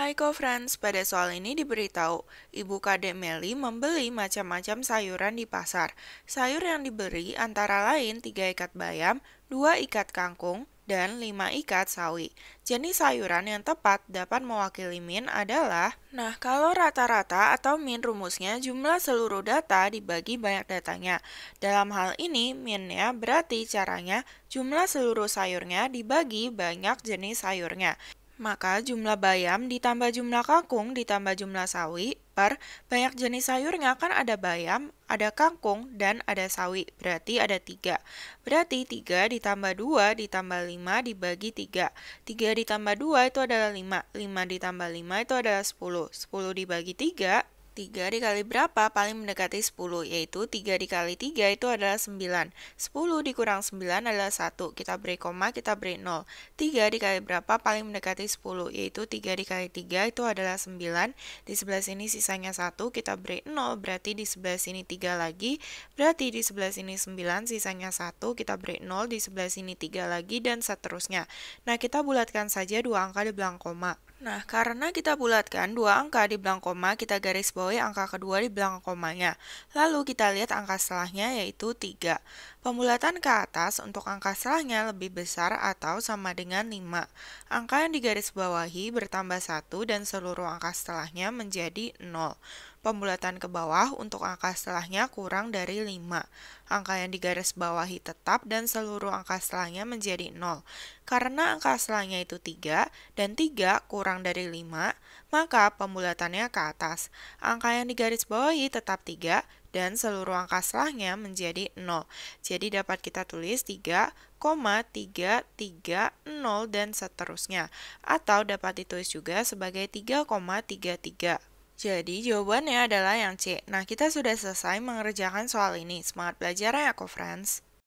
Hai co-friends, pada soal ini diberitahu, Ibu Kadek Meli membeli macam-macam sayuran di pasar. Sayur yang diberi antara lain 3 ikat bayam, 2 ikat kangkung, dan 5 ikat sawi. Jenis sayuran yang tepat dapat mewakili min adalah Nah, kalau rata-rata atau min rumusnya jumlah seluruh data dibagi banyak datanya. Dalam hal ini, minnya berarti caranya jumlah seluruh sayurnya dibagi banyak jenis sayurnya. Maka jumlah bayam ditambah jumlah kangkung ditambah jumlah sawi per banyak jenis sayurnya akan ada bayam, ada kangkung, dan ada sawi. Berarti ada tiga. Berarti tiga ditambah dua ditambah lima dibagi tiga. Tiga ditambah dua itu adalah lima. Lima ditambah lima itu adalah sepuluh. Sepuluh dibagi tiga 3 dikali berapa paling mendekati 10, yaitu 3 dikali 3 itu adalah 9. 10 dikurang 9 adalah 1, kita beri koma, kita beri 0. 3 dikali berapa paling mendekati 10, yaitu 3 dikali 3 itu adalah 9. Di sebelah sini sisanya 1, kita beri 0, berarti di sebelah sini 3 lagi. Berarti di sebelah sini 9, sisanya 1, kita beri 0, di sebelah sini 3 lagi, dan seterusnya. Nah, kita bulatkan saja dua angka di belakang koma. Nah, karena kita bulatkan dua angka di belakang koma, kita garis bawahi angka kedua di belakang komanya. Lalu kita lihat angka setelahnya yaitu 3. Pembulatan ke atas untuk angka setelahnya lebih besar atau sama dengan 5. Angka yang digaris bawahi bertambah 1 dan seluruh angka setelahnya menjadi 0 pembulatan ke bawah untuk angka setelahnya kurang dari 5. Angka yang digaris bawahi tetap dan seluruh angka setelahnya menjadi 0. Karena angka setelahnya itu 3 dan 3 kurang dari 5, maka pembulatannya ke atas. Angka yang digaris bawahi tetap 3 dan seluruh angka setelahnya menjadi 0. Jadi dapat kita tulis 3,330 dan seterusnya. Atau dapat ditulis juga sebagai 3,33. Jadi jawabannya adalah yang C. Nah, kita sudah selesai mengerjakan soal ini. Semangat belajar ya, co friends!